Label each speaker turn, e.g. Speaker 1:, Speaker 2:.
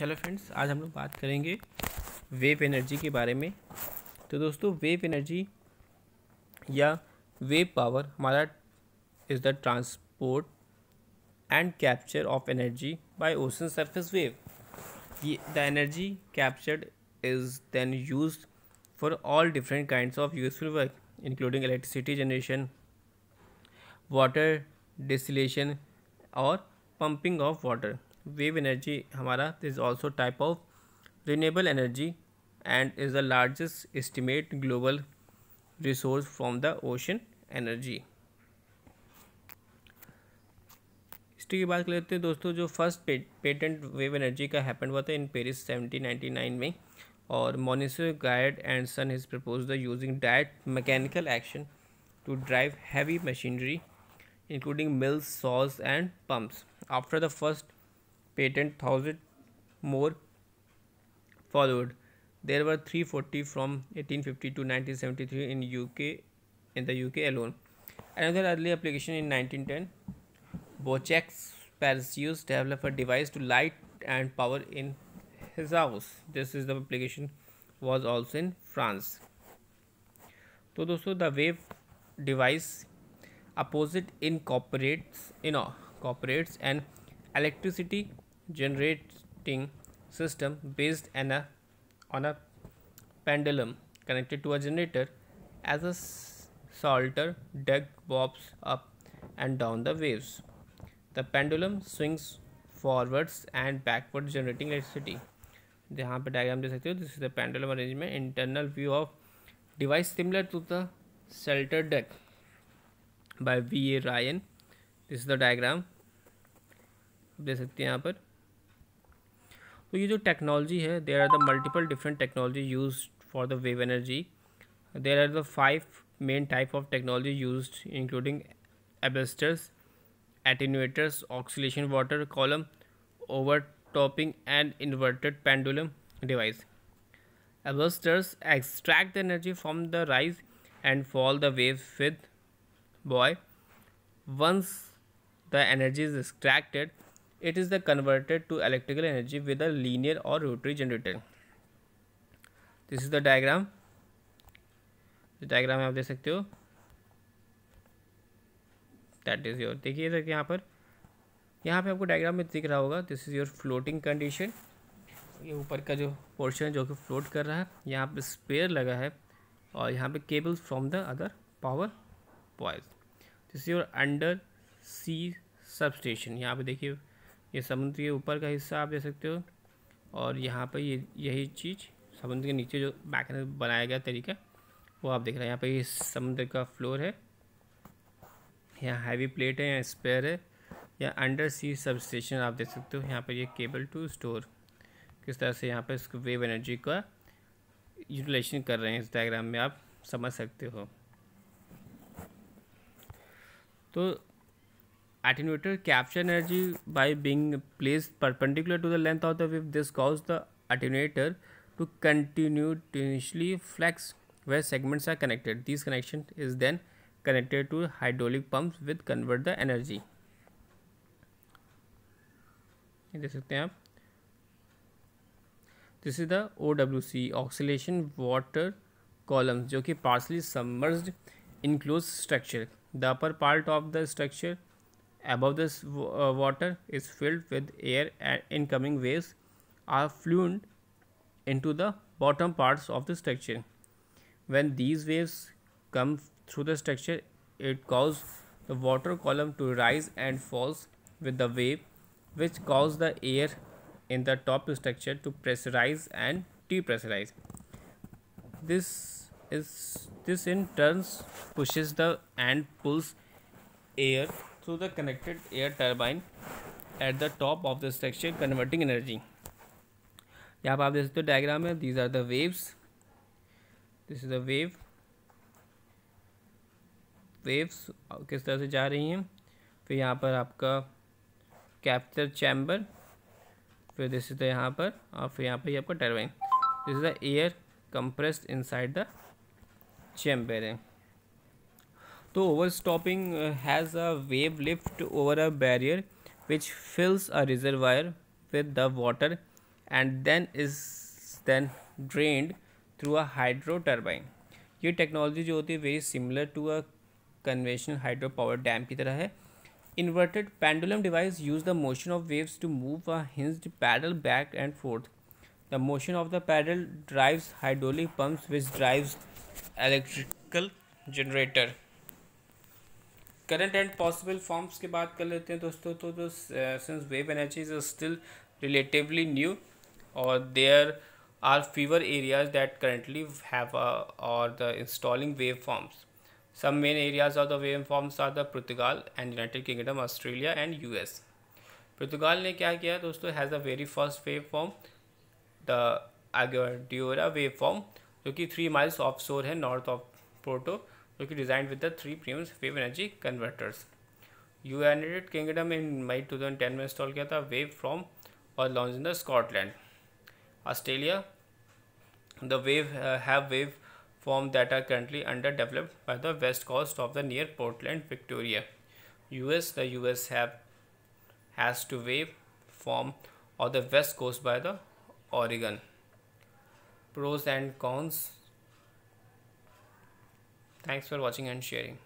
Speaker 1: Hello friends आज हम लोग बात करेंगे वेव एनर्जी के बारे में तो दोस्तों वेव एनर्जी या वेव पावर हमारा is the transport and capture of energy by ocean surface wave ये the energy captured is then use for all different kind of useful work including electricity generation water distillation और pumping of water wave energy hamara this is also type of renewable energy and is the largest estimate global resource from the ocean energy history की बात कर लेते हैं दोस्तों जो first पे, patent wave energy का हैपन हुआ था इन पेरिस 1799 में और मोनिसो guide and sun his propose the using diet mechanical action to drive heavy machinery including mills सॉज and pumps after the first patent 1000 more followed there were 340 from 1850 to 1973 in uk in the uk alone another early application in 1910 bochex parasius developed a device to light and power in his house this is the application was also in france So, दोस्तों the wave device opposite incorporates you know corporates and electricity generating system based on a, on a pendulum connected to a generator as a salter deck bobs up and down the waves. The pendulum swings forwards and backwards, generating electricity. यहाँ पे diagram दे सकते हो this is the pendulum arrangement internal view of device similar to the shelter deck by V A Ryan. This is the diagram. दे सकते हैं यहाँ पर तो ये जो टेक्नोलॉजी है there are the multiple different technology use for the wave energy there are the five main type of technology use including absorbers attenuators, oscillation water column, overtopping and inverted pendulum device. Abusters extract the energy from the rise and fall the waves with buoy. Once the energy is extracted, it is the converted to electrical energy with a linear और rotary generator this is the diagram diagram आप देख सकते हो that is your देखिए sir यहाँ पर यहाँ पे आपको डायग्राम में दिख रहा होगा this is your floating condition ये ऊपर का जो पोर्शन है जो कि फ्लोट कर रहा है यहाँ पे स्पेयर लगा है और यहाँ पे cables from the other power buoys this your undersea substation यहाँ पे देखिए ये समुद्र के ऊपर का हिस्सा आप देख सकते हो और यहाँ पर ये यही चीज़ समुद्र के नीचे जो बैक बनाया गया तरीका वो आप देख रहे हैं यहाँ पर ये समुद्र का फ्लोर है यहाँ हैवी प्लेट है यहाँ स्पेयर है या अंडर सी सब स्टेशन आप देख सकते हो यहाँ पर ये केबल टू स्टोर किस तरह से यहाँ पर इसको वेव एनर्जी का यूटिलाइजेशन कर रहे हैं इस डायग्राम में आप समझ सकते हो तो attenuator capture energy by being placed perpendicular to the length of the wave. This causes the attenuator to continue initially flex where segments are connected. These connection is then connected to hydraulic pumps with convert the energy. This is सकते हैं आप this is the O W C oscillation water columns जो कि partially submerged enclose structure the upper above this uh, water is filled with air and incoming waves are fluent into the bottom parts of the structure. When these waves come through the structure, it causes the water column to rise and falls with the wave which cause the air in the top structure to pressurize and depressurize. This is this in turns pushes the and pulls air through the connected air turbine at the top of the structure converting energy यहाँ पर आप देख सकते हो diagram है these are the waves this is the wave waves किस तरह से जा रही हैं फिर यहाँ पर आपका कैप्चर चैम्बर फिर दिस इज द यहाँ पर और फिर यहाँ पर ही आपका turbine this is the air compressed inside the chamber है So overstopping uh, has a wave lift over a barrier which fills a reservoir with the water and then is then drained through a hydro turbine. ये technology जो होती है very similar to a conventional hydro power dam की तरह है inverted pendulum device use the motion of waves to move a hinged paddle back and forth the motion of the paddle drives hydraulic which drives electrical generator current and possible forms की बात कर लेते हैं दोस्तों तो तो since wave energy is still relatively new और there are fewer areas that currently have और the installing wave farms some main areas of the wave farms are the Portugal and United Kingdom Australia and U S Portugal ने क्या किया दोस्तों has a very first wave farm the Aguçadoura wave farm जो कि three miles of shore है north of Porto which designed with the three prisms wave energy converters. United Kingdom in May 2010 में install किया था wave From or launch in the Scotland Australia the wave have wave form that are currently under underdeveloped by the west coast of the near Portland, Victoria. US The US have has to wave form or the west coast by the Oregon. Pros and cons Thanks for watching and sharing.